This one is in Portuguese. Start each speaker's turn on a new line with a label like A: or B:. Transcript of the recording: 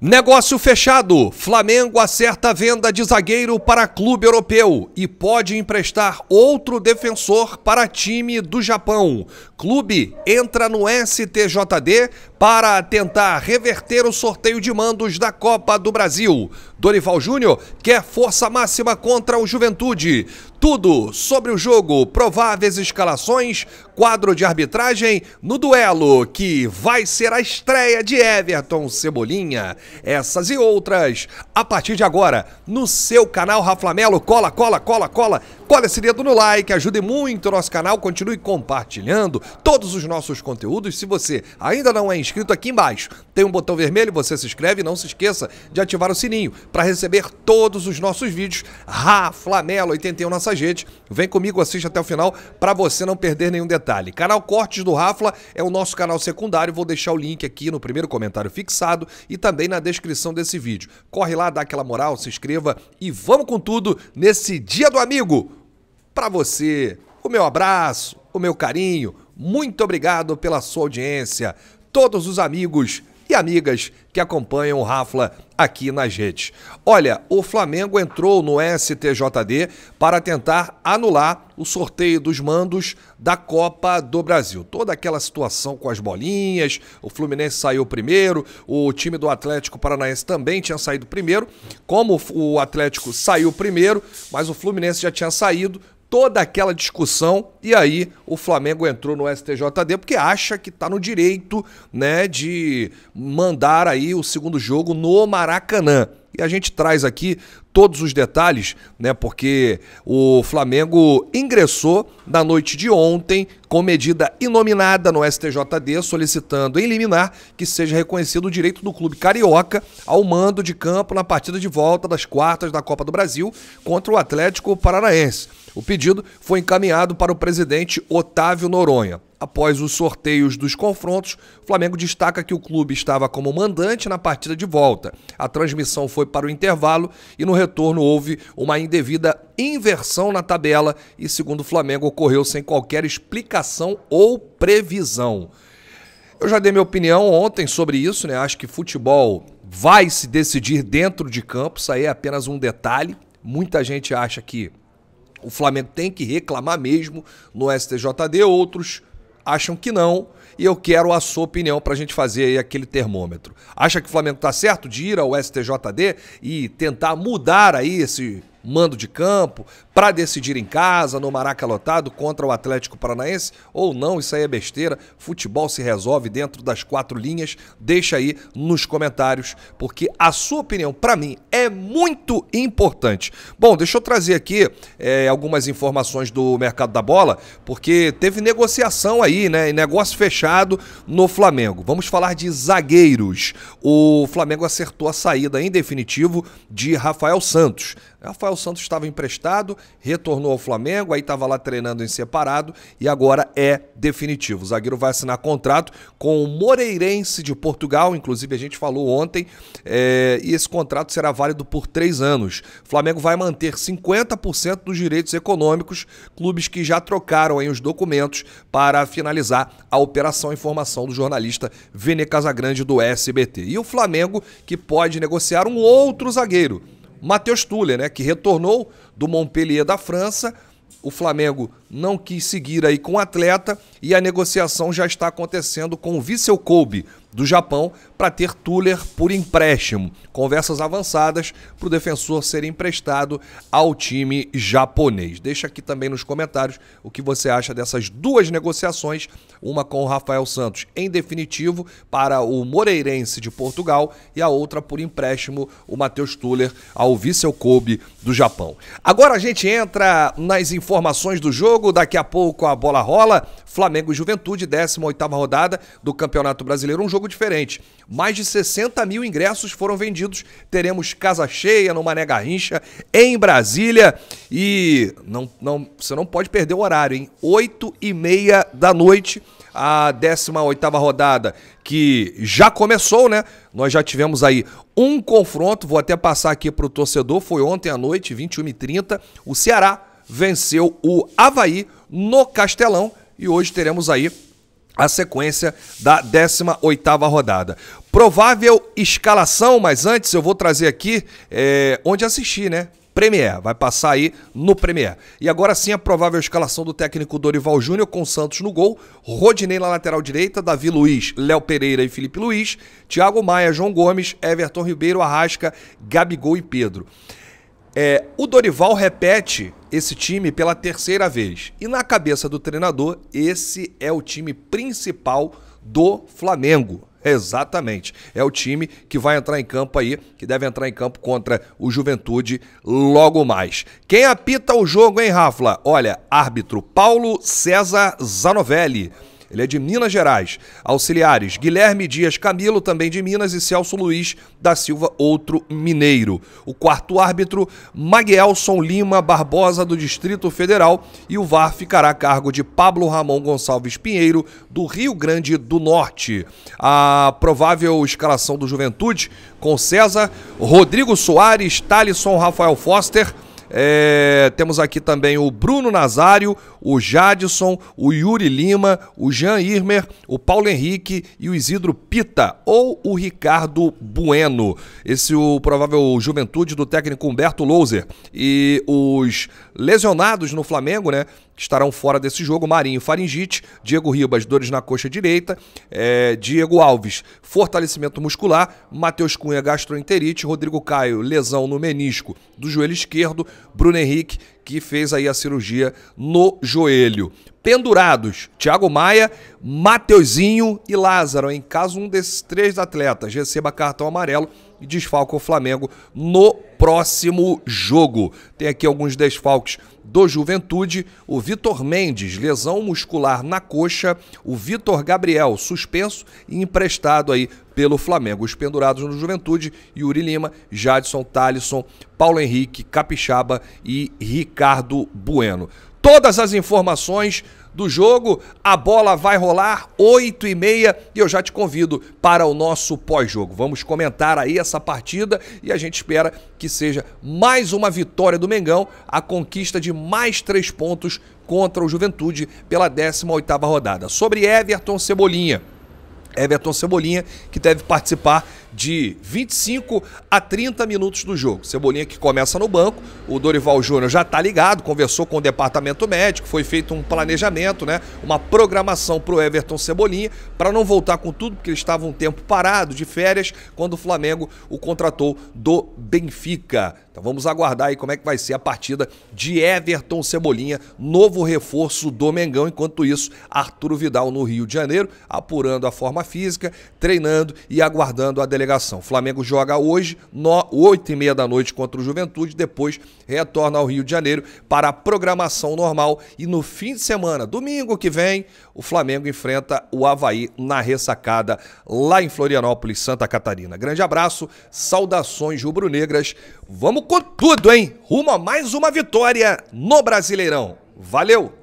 A: Negócio fechado. Flamengo acerta a venda de zagueiro para clube europeu e pode emprestar outro defensor para time do Japão. Clube entra no STJD para tentar reverter o sorteio de mandos da Copa do Brasil. Dorival Júnior quer força máxima contra o Juventude. Tudo sobre o jogo, prováveis escalações, quadro de arbitragem no duelo que vai ser a estreia de Everton Cebolinha. Essas e outras a partir de agora no seu canal Raflamelo. Cola, cola, cola, cola. Cola esse dedo no like, ajude muito o nosso canal, continue compartilhando todos os nossos conteúdos. Se você ainda não é inscrito, aqui embaixo tem um botão vermelho, você se inscreve e não se esqueça de ativar o sininho para receber todos os nossos vídeos. Raflamelo 81 nossa nossa gente. Vem comigo, assiste até o final para você não perder nenhum detalhe. Canal Cortes do Rafla é o nosso canal secundário. Vou deixar o link aqui no primeiro comentário fixado e também na descrição desse vídeo. Corre lá, dá aquela moral, se inscreva e vamos com tudo nesse Dia do Amigo. Para você, o meu abraço, o meu carinho. Muito obrigado pela sua audiência. Todos os amigos e amigas que acompanham o Rafla aqui nas redes. Olha, o Flamengo entrou no STJD para tentar anular o sorteio dos mandos da Copa do Brasil. Toda aquela situação com as bolinhas, o Fluminense saiu primeiro, o time do Atlético Paranaense também tinha saído primeiro. Como o Atlético saiu primeiro, mas o Fluminense já tinha saído, toda aquela discussão e aí o Flamengo entrou no STJD porque acha que está no direito, né, de mandar aí o segundo jogo no Maracanã. E a gente traz aqui todos os detalhes, né? Porque o Flamengo ingressou na noite de ontem com medida inominada no STJD, solicitando em liminar que seja reconhecido o direito do clube carioca ao mando de campo na partida de volta das quartas da Copa do Brasil contra o Atlético Paranaense. O pedido foi encaminhado para o presidente Otávio Noronha. Após os sorteios dos confrontos, o Flamengo destaca que o clube estava como mandante na partida de volta. A transmissão foi para o intervalo e no retorno houve uma indevida inversão na tabela e, segundo o Flamengo, ocorreu sem qualquer explicação ou previsão. Eu já dei minha opinião ontem sobre isso, né? Acho que futebol vai se decidir dentro de campo, isso aí é apenas um detalhe. Muita gente acha que o Flamengo tem que reclamar mesmo no STJD, outros acham que não. E eu quero a sua opinião para a gente fazer aí aquele termômetro. Acha que o Flamengo está certo de ir ao STJD e tentar mudar aí esse mando de campo para decidir em casa, no Maraca lotado, contra o Atlético Paranaense? Ou não, isso aí é besteira. Futebol se resolve dentro das quatro linhas. Deixa aí nos comentários, porque a sua opinião, para mim, é muito importante. Bom, deixa eu trazer aqui é, algumas informações do mercado da bola, porque teve negociação aí, né? Negócio fechado no Flamengo. Vamos falar de zagueiros. O Flamengo acertou a saída em definitivo de Rafael Santos. Rafael Santos estava emprestado, retornou ao Flamengo, aí estava lá treinando em separado e agora é definitivo. O zagueiro vai assinar contrato com o Moreirense de Portugal, inclusive a gente falou ontem, é, e esse contrato será válido por três anos. O Flamengo vai manter 50% dos direitos econômicos, clubes que já trocaram aí os documentos para finalizar a operação informação do jornalista Vene Casagrande do SBT. E o Flamengo que pode negociar um outro zagueiro Matheus Tuller, né, que retornou do Montpellier da França. O Flamengo não quis seguir aí com o atleta e a negociação já está acontecendo com o Vissel Kobe, do Japão para ter Tuller por empréstimo. Conversas avançadas para o defensor ser emprestado ao time japonês. Deixa aqui também nos comentários o que você acha dessas duas negociações, uma com o Rafael Santos em definitivo para o Moreirense de Portugal e a outra por empréstimo o Matheus Tuller ao Vissel Kobe do Japão. Agora a gente entra nas informações do jogo, daqui a pouco a bola rola, Flamengo e Juventude, 18 rodada do Campeonato Brasileiro, um jogo pouco diferente. Mais de 60 mil ingressos foram vendidos. Teremos casa cheia no Mané Garrincha, em Brasília. E não, não, você não pode perder o horário, hein? 8 e meia da noite, a 18 rodada, que já começou, né? Nós já tivemos aí um confronto, vou até passar aqui para o torcedor, foi ontem à noite, 21h30, o Ceará venceu o Havaí no Castelão. E hoje teremos aí a sequência da 18ª rodada. Provável escalação, mas antes eu vou trazer aqui é, onde assistir, né? Premier, vai passar aí no Premier. E agora sim a provável escalação do técnico Dorival Júnior com Santos no gol, Rodinei na lateral direita, Davi Luiz, Léo Pereira e Felipe Luiz, Thiago Maia, João Gomes, Everton Ribeiro, Arrasca, Gabigol e Pedro. É, o Dorival repete esse time pela terceira vez. E na cabeça do treinador, esse é o time principal do Flamengo. Exatamente. É o time que vai entrar em campo aí, que deve entrar em campo contra o Juventude logo mais. Quem apita o jogo, hein, Rafa? Olha, árbitro Paulo César Zanovelli. Ele é de Minas Gerais. Auxiliares: Guilherme Dias Camilo, também de Minas, e Celso Luiz da Silva, outro mineiro. O quarto árbitro, Maguelson Lima Barbosa, do Distrito Federal, e o VAR ficará a cargo de Pablo Ramon Gonçalves Pinheiro, do Rio Grande do Norte. A provável escalação do Juventude com César, Rodrigo Soares, Talisson Rafael Foster. É, temos aqui também o Bruno Nazário, o Jadson, o Yuri Lima, o Jean Irmer, o Paulo Henrique e o Isidro Pita ou o Ricardo Bueno. Esse é o provável juventude do técnico Humberto Louser. E os lesionados no Flamengo, né? Que estarão fora desse jogo, Marinho Faringite, Diego Ribas, dores na coxa direita, é, Diego Alves, fortalecimento muscular, Matheus Cunha, gastroenterite, Rodrigo Caio, lesão no menisco do joelho esquerdo, Bruno Henrique, que fez aí a cirurgia no joelho. Pendurados, Thiago Maia, Mateuzinho e Lázaro. Em caso um desses três atletas receba cartão amarelo, e desfalca o Flamengo no próximo jogo. Tem aqui alguns desfalques do Juventude, o Vitor Mendes, lesão muscular na coxa, o Vitor Gabriel, suspenso e emprestado aí pelo Flamengo. Os pendurados no Juventude, Yuri Lima, Jadson Talisson, Paulo Henrique, Capixaba e Ricardo Bueno. Todas as informações do jogo. A bola vai rolar 8 e meia e eu já te convido para o nosso pós-jogo. Vamos comentar aí essa partida e a gente espera que seja mais uma vitória do Mengão, a conquista de mais três pontos contra o Juventude pela 18 rodada. Sobre Everton Cebolinha. Everton Cebolinha, que deve participar de 25 a 30 minutos do jogo. Cebolinha que começa no banco, o Dorival Júnior já tá ligado, conversou com o departamento médico, foi feito um planejamento, né? Uma programação pro Everton Cebolinha para não voltar com tudo, porque ele estava um tempo parado de férias quando o Flamengo o contratou do Benfica. Então vamos aguardar aí como é que vai ser a partida de Everton Cebolinha, novo reforço do Mengão. Enquanto isso, Arturo Vidal no Rio de Janeiro, apurando a forma física, treinando e aguardando a delegação. O Flamengo joga hoje, no, 8 e meia da noite contra o Juventude, depois retorna ao Rio de Janeiro para a programação normal e no fim de semana, domingo que vem, o Flamengo enfrenta o Havaí na ressacada lá em Florianópolis, Santa Catarina. Grande abraço, saudações rubro-negras. Vamos com tudo, hein? Rumo a mais uma vitória no Brasileirão. Valeu!